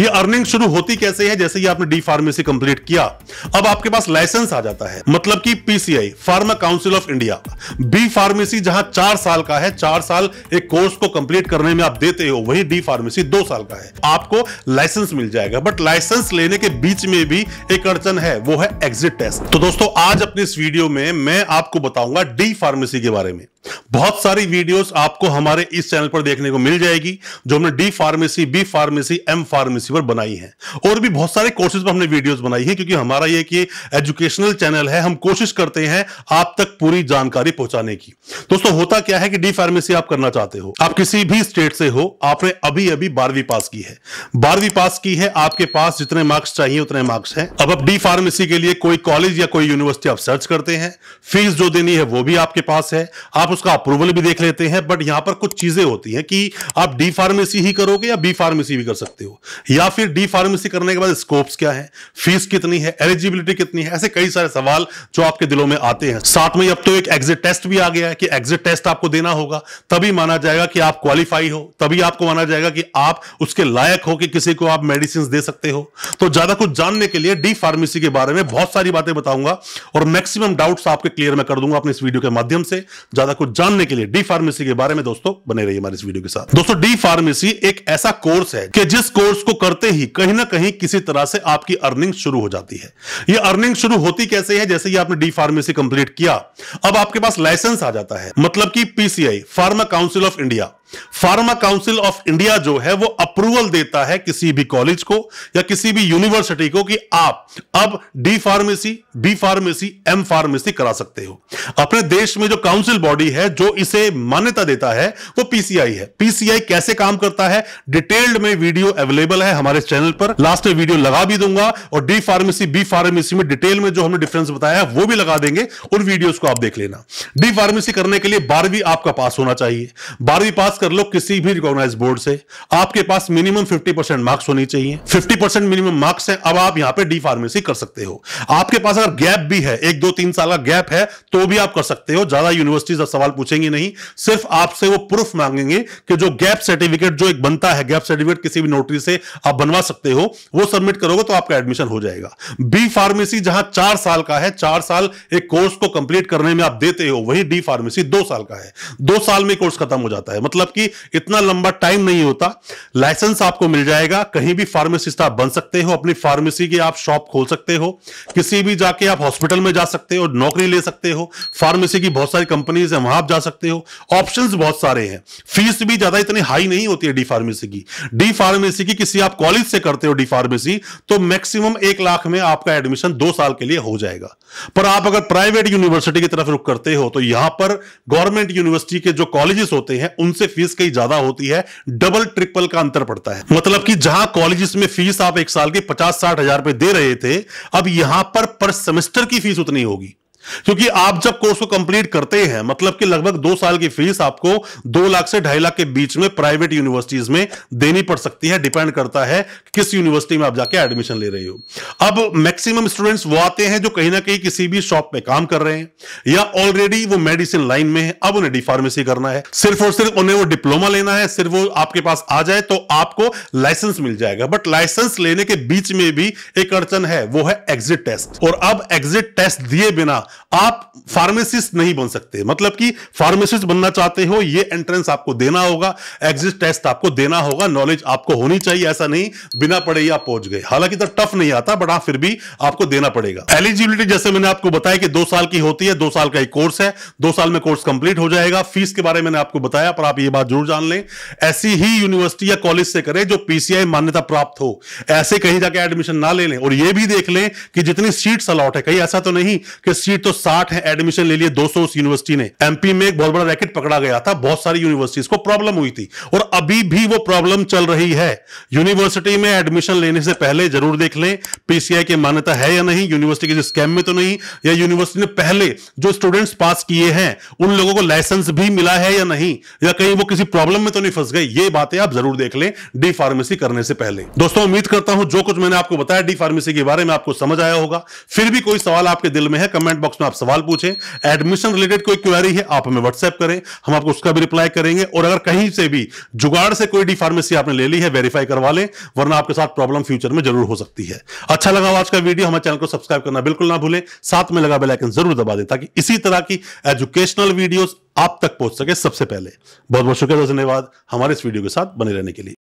ये अर्निंग शुरू होती कैसे है जैसे ही आपने डी फार्मेसी कंप्लीट किया अब आपके पास लाइसेंस आ जाता है मतलब कि PCI pharma council of India B pharmacy जहां चार साल का है चार साल एक कोर्स को कंप्लीट करने में आप देते हो वही डी फार्मेसी दो साल का है आपको लाइसेंस मिल जाएगा बट लाइसेंस लेने के बीच में भी एक अड़चन है वो है एग्जिट टेस्ट तो दोस्तों आज अपने इस वीडियो में मैं आपको बताऊंगा डी फार्मेसी के बारे में बहुत सारी वीडियोस आपको हमारे इस चैनल पर देखने को मिल जाएगी जो हमने D pharmacy B pharmacy M pharmacy पर बनाई है और भी बहुत सारे कोर्सेज पर हमने वीडियोस बनाई है क्योंकि हमारा ये कि एजुकेशनल चैनल है हम कोशिश करते हैं आप तक पूरी जानकारी पहुंचाने की दोस्तों होता क्या है कि डी फार्मेसी आप करना चाहते हो आप किसी भी स्टेट से हो आपने अभी अभी बारहवीं पास की है बारहवीं पास की है आपके पास जितने मार्क्स चाहिए उतने मार्क्स हैं अब आप डी फार्मेसी के लिए कोई कॉलेज या कोई यूनिवर्सिटी आप सर्च करते हैं फीस जो देनी है वो भी आपके पास है आप आप उसका अप्रूवल भी देख लेते हैं बट यहां पर कुछ चीजें होती हैं कि आप डी फार्मेसी ही करोगे या बी फार्मेसी भी कर सकते हो या फिर डी फार्मेसी करने के बाद स्कोप्स क्या है फीस कितनी है एलिजिबिलिटी कितनी है ऐसे कई सारे सवाल जो आपके दिलों में आते हैं साथ में अब तो एक एग्जिट टेस्ट भी आ गया है कि एग्जिट टेस्ट आपको देना होगा तभी माना जाएगा कि आप क्वालिफाई हो तभी आपको माना जाएगा कि आप उसके लायक हो कि किसी को आप मेडिसिन दे सकते हो तो ज्यादा कुछ जानने के लिए डी फार्मेसी के बारे में बहुत सारी बातें बताऊंगा और मैक्सिमम डाउट्स आपके क्लियर में कर दूंगा अपने इस वीडियो के माध्यम से ज्यादा को जानने के लिए डी फार्मेसी के बारे में दोस्तों बने रहिए हमारे इस वीडियो के साथ दोस्तों डी फार्मेसी एक ऐसा कोर्स है कि जिस कोर्स को करते ही कहीं ना कहीं किसी तरह से आपकी अर्निंग शुरू हो जाती है ये अर्निंग शुरू होती कैसे है जैसे ही आपने डी फार्मेसी कंप्लीट किया अब आपके पास लाइसेंस आ जाता है मतलब की PCI pharma council of India pharma council of India जो है वो अप्रूवल देता है किसी भी कॉलेज को या किसी भी यूनिवर्सिटी को कि आप अब D pharmacy B pharmacy M pharmacy करा सकते हो अपने देश में जो काउंसिल बॉडी है जो इसे मान्यता देता है वो पीसीआई है पीसीआई कैसे काम करता है डिटेल्ड में वीडियो अवेलेबल है हमारे चैनल पर लास्ट में वीडियो लगा भी दूंगा और डी फार्मेसी बी फार्मेसी में डिटेल में जो हमने डिफरेंस बताया है वो भी लगा देंगे उन वीडियोस को आप देख लेना डी फार्मेसी करने के लिए बारहवीं आपका पास होना चाहिए बारहवीं पास कर लो किसी भी रिकॉग्नाइज बोर्ड से आपके पास मिनिमम 50 परसेंट मार्क्स होनी चाहिए 50 परसेंट मिनिमम मार्क्स है अब आप यहां पे डी फार्मेसी कर सकते हो आपके पास अगर गैप भी है एक दो तीन साल का गैप है तो भी आप कर सकते हो ज्यादा यूनिवर्सिटीज सवाल पूछेंगे नहीं सिर्फ आपसे वो प्रूफ मांगेंगे कि जो गैप सर्टिफिकेट जो एक बनता है गैप सर्टिफिकेट किसी भी नोटरी से आप बनवा सकते हो वो सबमिट करोगे तो आपका एडमिशन हो जाएगा बी फार्मेसी जहां चार साल का है चार साल एक कोर्स को कंप्लीट करने में आप देते हो वही डी फार्मेसी दो साल का है दो साल में कोर्स खत्म हो जाता है मतलब आपकी इतना लंबा टाइम नहीं होता लाइसेंस आपको मिल जाएगा कहीं भी फार्मेसिस्ट आप बन सकते हो अपनी फार्मेसी की आप शॉप खोल सकते हो किसी भी जाके आप हॉस्पिटल में जा सकते हो नौकरी ले सकते हो फार्मेसी की बहुत सारी कंपनीज है वहां आप जा सकते हो ऑप्शन बहुत सारे हैं फीस भी ज्यादा इतनी हाई नहीं होती है डी फार्मेसी की डी फार्मेसी की किसी आप कॉलेज से करते हो डी फार्मेसी तो मैक्सिमम एक लाख में आपका एडमिशन दो साल के लिए हो जाएगा पर आप अगर प्राइवेट यूनिवर्सिटी की तरफ रुख करते हो तो यहां पर गवर्नमेंट यूनिवर्सिटी के जो कॉलेजेस होते हैं उनसे फीस फीस कहीं ज्यादा होती है डबल ट्रिपल का अंतर पड़ता है मतलब कि जहां कॉलेज में फीस आप एक साल के पचास साठ हजार रुपए दे रहे थे अब यहां पर पर सेमेस्टर की फीस उतनी होगी क्योंकि आप जब कोर्स को कंप्लीट करते हैं मतलब कि लगभग दो साल की फीस आपको दो लाख से ढाई लाख के बीच में प्राइवेट यूनिवर्सिटीज में देनी पड़ सकती है डिपेंड करता है किस यूनिवर्सिटी में आप जाके एडमिशन ले रहे हो अब मैक्सिमम स्टूडेंट्स वो आते हैं जो कहीं ना कहीं किसी भी शॉप में काम कर रहे हैं या ऑलरेडी वो मेडिसिन लाइन में है अब उन्हें डिफार्मेसी करना है सिर्फ और सिर्फ उन्हें वो डिप्लोमा लेना है सिर्फ वो आपके पास आ जाए तो आपको लाइसेंस मिल जाएगा बट लाइसेंस लेने के बीच में भी एक अड़चन है वो है एग्जिट टेस्ट और अब एग्जिट टेस्ट दिए बिना आप फार्मेसिस्ट नहीं बन सकते मतलब कि फार्मेसिस्ट बनना चाहते हो ये एंट्रेंस आपको देना होगा एग्जिट टेस्ट आपको देना होगा नॉलेज आपको होनी चाहिए ऐसा नहीं बिना पढ़े ही आप पहुंच गए हालांकि तो टफ नहीं आता बट आप हाँ, फिर भी आपको देना पड़ेगा एलिजिबिलिटी जैसे मैंने आपको बताया कि दो साल की होती है दो साल का एक कोर्स है दो साल में कोर्स कंप्लीट हो जाएगा फीस के बारे में आपको बताया पर आप ये बात जरूर जान लें ऐसी ही यूनिवर्सिटी या कॉलेज से करें जो पीसीआई मान्यता प्राप्त हो ऐसे कहीं जाकर एडमिशन ना ले लें और यह भी देख लें कि जितनी सीट्स अलॉट है कहीं ऐसा तो नहीं कि सीट तो 60 है एडमिशन ले लिए 200 उस यूनिवर्सिटी ने एमपी में एक बहुत बड़ा रैकेट पकड़ा गया था बहुत सारी यूनिवर्सिटीज को प्रॉब्लम हुई थी और अभी भी वो प्रॉब्लम चल रही है यूनिवर्सिटी में एडमिशन लेने से पहले जरूर देख लें पीसीआई की मान्यता है या नहीं यूनिवर्सिटी के जो स्कैम में तो नहीं या यूनिवर्सिटी ने पहले जो स्टूडेंट्स पास किए हैं उन लोगों को लाइसेंस भी मिला है या नहीं या कहीं वो किसी प्रॉब्लम में तो नहीं फंस गए ये बातें आप जरूर देख लें डी फार्मेसी करने से पहले दोस्तों उम्मीद करता हूं जो कुछ मैंने आपको बताया डी फार्मेसी के बारे में आपको समझ आया होगा फिर भी कोई सवाल आपके दिल में है कमेंट बॉक्स में आप सवाल पूछें एडमिशन रिलेटेड कोई क्वेरी है आप हमें व्हाट्सएप करें हम आपको उसका भी रिप्लाई करेंगे और अगर कहीं से भी जुगाड़ से कोई डी फार्मेसी आपने ले ली है वेरीफाई करवा लें वरना आपके साथ प्रॉब्लम फ्यूचर में जरूर हो सकती है अच्छा लगा आज का वीडियो हमारे चैनल को सब्सक्राइब करना बिल्कुल ना भूलें साथ में लगा बेलाइकन जरूर दबा दें ताकि इसी तरह की एजुकेशनल वीडियोस आप तक पहुंच सके सबसे पहले बहुत बहुत शुक्रिया धन्यवाद हमारे इस वीडियो के साथ बने रहने के लिए